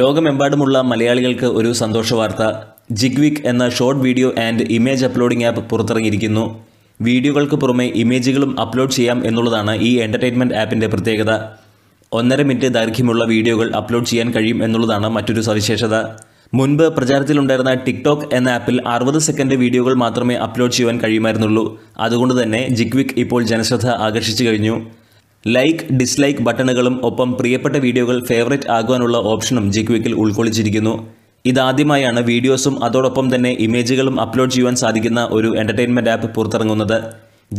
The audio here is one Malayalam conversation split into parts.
ലോകമെമ്പാടുമുള്ള മലയാളികൾക്ക് ഒരു സന്തോഷ വാർത്ത ജിഗ്വിക് എന്ന short video and image uploading app പുറത്തിറങ്ങിയിരിക്കുന്നു വീഡിയോകൾക്ക് പുറമെ ഇമേജുകളും അപ്ലോഡ് ചെയ്യാം എന്നുള്ളതാണ് ഈ എൻ്റർടൈൻമെൻറ്റ് ആപ്പിൻ്റെ പ്രത്യേകത ഒന്നര മിനിറ്റ് ദൈർഘ്യമുള്ള വീഡിയോകൾ അപ്ലോഡ് ചെയ്യാൻ കഴിയും എന്നുള്ളതാണ് മറ്റൊരു സവിശേഷത മുൻപ് പ്രചാരത്തിലുണ്ടായിരുന്ന ടിക്ടോക്ക് എന്ന ആപ്പിൽ അറുപത് സെക്കൻഡ് വീഡിയോകൾ മാത്രമേ അപ്ലോഡ് ചെയ്യുവാൻ കഴിയുമായിരുന്നുള്ളൂ അതുകൊണ്ട് തന്നെ ജിക്വിക് ഇപ്പോൾ ജനശ്രദ്ധ ആകർഷിച്ചു കഴിഞ്ഞു ലൈക്ക് ഡിസ്ലൈക്ക് ബട്ടണുകളും ഒപ്പം പ്രിയപ്പെട്ട വീഡിയോകൾ ഫേവറേറ്റ് ആകുവാനുള്ള ഓപ്ഷനും ജിക്വിക്കിൽ ഉൾക്കൊള്ളിച്ചിരിക്കുന്നു ഇതാദ്യമായാണ് വീഡിയോസും അതോടൊപ്പം തന്നെ ഇമേജുകളും അപ്ലോഡ് ചെയ്യുവാൻ സാധിക്കുന്ന ഒരു എൻ്റർടൈൻമെൻറ്റ് ആപ്പ് പുറത്തിറങ്ങുന്നത്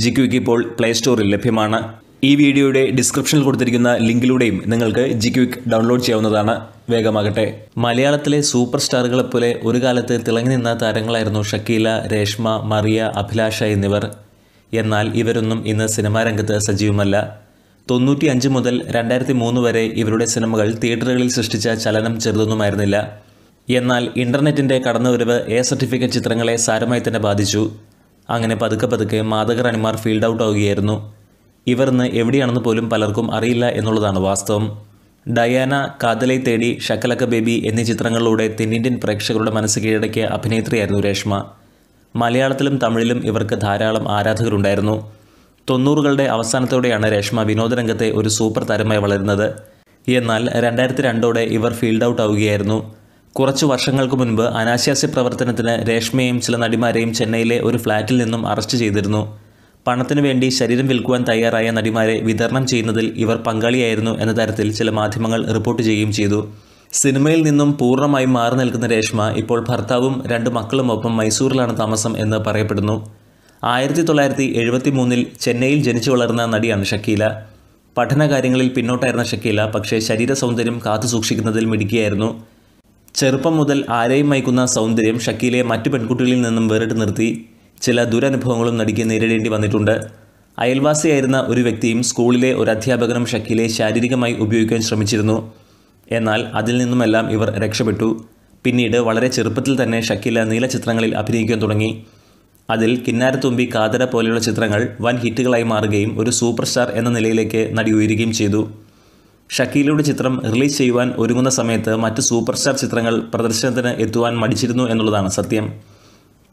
ജിക്വിക്ക് ഇപ്പോൾ പ്ലേ സ്റ്റോറിൽ ലഭ്യമാണ് ഈ വീഡിയോയുടെ ഡിസ്ക്രിപ്ഷനിൽ കൊടുത്തിരിക്കുന്ന ലിങ്കിലൂടെയും നിങ്ങൾക്ക് ജിക്വിക്ക് ഡൗൺലോഡ് ചെയ്യാവുന്നതാണ് വേഗമാകട്ടെ മലയാളത്തിലെ സൂപ്പർ സ്റ്റാറുകളെ പോലെ ഒരു കാലത്ത് തിളങ്ങി നിന്ന താരങ്ങളായിരുന്നു ഷക്കീല രേഷ്മ മറിയ അഭിലാഷ എന്നിവർ എന്നാൽ ഇവരൊന്നും ഇന്ന് സിനിമാരംഗത്ത് സജീവമല്ല തൊണ്ണൂറ്റി അഞ്ച് മുതൽ രണ്ടായിരത്തി മൂന്ന് വരെ ഇവരുടെ സിനിമകൾ തിയേറ്ററുകളിൽ സൃഷ്ടിച്ച ചലനം ചെറുതൊന്നുമായിരുന്നില്ല എന്നാൽ ഇൻ്റർനെറ്റിൻ്റെ കടന്നുവരവ് എ സർട്ടിഫിക്കറ്റ് ചിത്രങ്ങളെ സാരമായി തന്നെ ബാധിച്ചു അങ്ങനെ പതുക്കെ പതുക്കെ മാതക റണിമാർ ഫീൽഡ് ഔട്ട് ആവുകയായിരുന്നു ഇവർ ഇന്ന് എവിടെയാണെന്ന് പോലും പലർക്കും അറിയില്ല എന്നുള്ളതാണ് വാസ്തവം ഡയാന കാതലൈ തേടി ഷക്കലക്ക ബേബി എന്നീ ചിത്രങ്ങളിലൂടെ തെന്നിന്ത്യൻ പ്രേക്ഷകരുടെ മനസ്സ് കീഴടക്കിയ അഭിനേത്രിയായിരുന്നു രേഷ്മ മലയാളത്തിലും തമിഴിലും ഇവർക്ക് ധാരാളം ആരാധകരുണ്ടായിരുന്നു തൊണ്ണൂറുകളുടെ അവസാനത്തോടെയാണ് രേഷ്മ വിനോദരംഗത്തെ ഒരു സൂപ്പർ താരമായി വളരുന്നത് എന്നാൽ രണ്ടായിരത്തി രണ്ടോടെ ഇവർ ഫീൽഡ് ഔട്ട് ആവുകയായിരുന്നു കുറച്ച് വർഷങ്ങൾക്ക് മുൻപ് അനാശാസ്യ പ്രവർത്തനത്തിന് രേഷ്മയും ചില നടിമാരെയും ചെന്നൈയിലെ ഒരു ഫ്ലാറ്റിൽ നിന്നും അറസ്റ്റ് ചെയ്തിരുന്നു പണത്തിനു വേണ്ടി ശരീരം വിൽക്കുവാൻ തയ്യാറായ നടിമാരെ വിതരണം ചെയ്യുന്നതിൽ ഇവർ പങ്കാളിയായിരുന്നു എന്ന തരത്തിൽ ചില മാധ്യമങ്ങൾ റിപ്പോർട്ട് ചെയ്യുകയും ചെയ്തു സിനിമയിൽ നിന്നും പൂർണ്ണമായും മാറി നിൽക്കുന്ന രേഷ്മ ഇപ്പോൾ ഭർത്താവും രണ്ട് മക്കളുമൊപ്പം മൈസൂരിലാണ് താമസം എന്ന് പറയപ്പെടുന്നു ആയിരത്തി തൊള്ളായിരത്തി എഴുപത്തി മൂന്നിൽ ചെന്നൈയിൽ ജനിച്ചു വളർന്ന നടിയാണ് ഷക്കീല പഠനകാര്യങ്ങളിൽ പിന്നോട്ടായിരുന്ന ഷക്കീല പക്ഷേ ശരീര സൗന്ദര്യം കാത്തു സൂക്ഷിക്കുന്നതിൽ മിടുക്കിയായിരുന്നു ചെറുപ്പം മുതൽ ആരെയും മയക്കുന്ന സൗന്ദര്യം ഷക്കീലയെ മറ്റു പെൺകുട്ടികളിൽ നിന്നും വേറിട്ട് നിർത്തി ചില ദുരനുഭവങ്ങളും നടിക്ക് നേരിടേണ്ടി വന്നിട്ടുണ്ട് അയൽവാസിയായിരുന്ന ഒരു വ്യക്തിയും സ്കൂളിലെ ഒരു അധ്യാപകനും ഷക്കീലയെ ശാരീരികമായി ഉപയോഗിക്കാൻ ശ്രമിച്ചിരുന്നു എന്നാൽ അതിൽ നിന്നുമെല്ലാം ഇവർ രക്ഷപ്പെട്ടു പിന്നീട് വളരെ ചെറുപ്പത്തിൽ തന്നെ ഷക്കീല നീല ചിത്രങ്ങളിൽ അഭിനയിക്കാൻ തുടങ്ങി അതിൽ കിന്നാരത്തുമ്പി കാതര പോലെയുള്ള ചിത്രങ്ങൾ വൻ ഹിറ്റുകളായി മാറുകയും ഒരു സൂപ്പർ സ്റ്റാർ എന്ന നിലയിലേക്ക് നടി ഉയരുകയും ചെയ്തു ഷക്കീലയുടെ ചിത്രം റിലീസ് ചെയ്യുവാൻ ഒരുങ്ങുന്ന സമയത്ത് മറ്റ് സൂപ്പർ സ്റ്റാർ ചിത്രങ്ങൾ പ്രദർശനത്തിന് എത്തുവാൻ മടിച്ചിരുന്നു എന്നുള്ളതാണ് സത്യം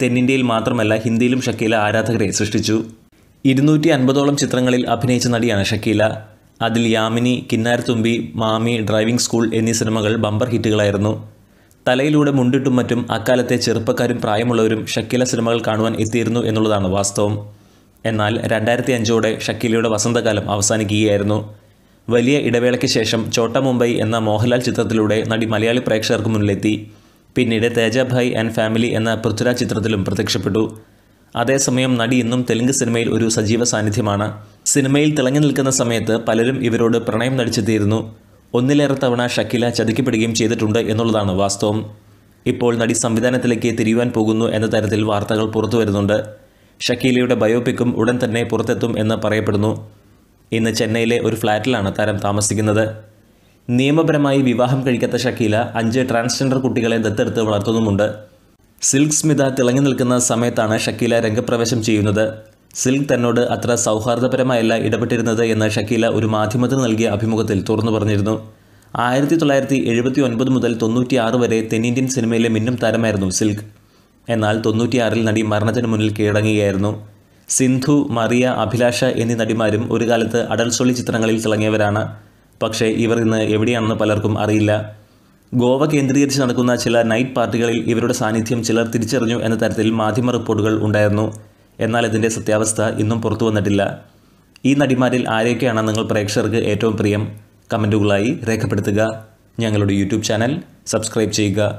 തെന്നിന്ത്യയിൽ മാത്രമല്ല ഹിന്ദിയിലും ഷക്കീല ആരാധകരെ സൃഷ്ടിച്ചു ഇരുന്നൂറ്റി അൻപതോളം ചിത്രങ്ങളിൽ അഭിനയിച്ച നടിയാണ് ഷക്കീല അതിൽ യാമിനി കിന്നാരത്തുമ്പി മാമി ഡ്രൈവിംഗ് സ്കൂൾ എന്നീ സിനിമകൾ ബമ്പർ ഹിറ്റുകളായിരുന്നു തലയിലൂടെ മുണ്ടിട്ടും മറ്റും അക്കാലത്തെ ചെറുപ്പക്കാരും പ്രായമുള്ളവരും ഷക്കീല സിനിമകൾ കാണുവാൻ എത്തിയിരുന്നു എന്നുള്ളതാണ് വാസ്തവം എന്നാൽ രണ്ടായിരത്തി അഞ്ചോടെ ഷക്കീലയുടെ വസന്തകാലം അവസാനിക്കുകയായിരുന്നു വലിയ ഇടവേളയ്ക്ക് ശേഷം ചോട്ട മുംബൈ എന്ന മോഹൻലാൽ ചിത്രത്തിലൂടെ നടി മലയാളി പ്രേക്ഷകർക്ക് മുന്നിലെത്തി പിന്നീട് തേജഭായ് ആൻഡ് ഫാമിലി എന്ന പൃഥ്വിരാജ് ചിത്രത്തിലും പ്രത്യക്ഷപ്പെട്ടു അതേസമയം നടി ഇന്നും തെലുങ്ക് സിനിമയിൽ ഒരു സജീവ സാന്നിധ്യമാണ് സിനിമയിൽ തിളങ്ങി നിൽക്കുന്ന സമയത്ത് പലരും ഇവരോട് പ്രണയം നടിച്ചെത്തിയിരുന്നു ഒന്നിലേറെ തവണ ഷക്കില ചതിക്കപ്പെടുകയും ചെയ്തിട്ടുണ്ട് എന്നുള്ളതാണ് വാസ്തവം ഇപ്പോൾ നടി സംവിധാനത്തിലേക്ക് തിരിയുവാൻ പോകുന്നു എന്ന തരത്തിൽ വാർത്തകൾ പുറത്തു വരുന്നുണ്ട് ഷക്കീലയുടെ ബയോപിക്കും ഉടൻ തന്നെ പുറത്തെത്തും എന്ന് പറയപ്പെടുന്നു ഇന്ന് ചെന്നൈയിലെ ഒരു ഫ്ലാറ്റിലാണ് താരം താമസിക്കുന്നത് നിയമപരമായി വിവാഹം കഴിക്കാത്ത ഷക്കീല അഞ്ച് ട്രാൻസ്ജെൻഡർ കുട്ടികളെ ദത്തെടുത്ത് വളർത്തുന്നുമുണ്ട് സിൽക്ക് സ്മിത തിളങ്ങി നിൽക്കുന്ന സമയത്താണ് ഷക്കീല രംഗപ്രവേശം ചെയ്യുന്നത് സിൽക്ക് തന്നോട് അത്ര സൗഹാർദ്ദപരമായല്ല ഇടപെട്ടിരുന്നത് എന്ന് ഷക്കീല ഒരു മാധ്യമത്തിന് നൽകിയ അഭിമുഖത്തിൽ തുറന്നു പറഞ്ഞിരുന്നു ആയിരത്തി തൊള്ളായിരത്തി എഴുപത്തി ഒൻപത് മുതൽ തൊണ്ണൂറ്റിയാറ് വരെ തെന്നിന്ത്യൻ സിനിമയിലെ മിന്നും താരമായിരുന്നു സിൽക്ക് എന്നാൽ തൊണ്ണൂറ്റിയാറിൽ നടി മരണത്തിന് മുന്നിൽ കീഴടങ്ങുകയായിരുന്നു സിന്ധു മറിയ അഭിലാഷ എന്നീ നടിമാരും ഒരു കാലത്ത് അടൽസൊളി ചിത്രങ്ങളിൽ തിളങ്ങിയവരാണ് പക്ഷേ ഇവർ ഇന്ന് എവിടെയാണെന്ന് പലർക്കും അറിയില്ല ഗോവ കേന്ദ്രീകരിച്ച് നടക്കുന്ന ചില നൈറ്റ് പാർട്ടികളിൽ ഇവരുടെ സാന്നിധ്യം ചിലർ തിരിച്ചറിഞ്ഞു എന്ന തരത്തിൽ മാധ്യമ റിപ്പോർട്ടുകൾ ഉണ്ടായിരുന്നു എന്നാൽ ഇതിൻ്റെ സത്യാവസ്ഥ ഇന്നും പുറത്തു വന്നിട്ടില്ല ഈ നടിമാരിൽ ആരെയൊക്കെയാണ് നിങ്ങൾ പ്രേക്ഷകർക്ക് ഏറ്റവും പ്രിയം കമൻറ്റുകളായി രേഖപ്പെടുത്തുക ഞങ്ങളുടെ യൂട്യൂബ് ചാനൽ സബ്സ്ക്രൈബ് ചെയ്യുക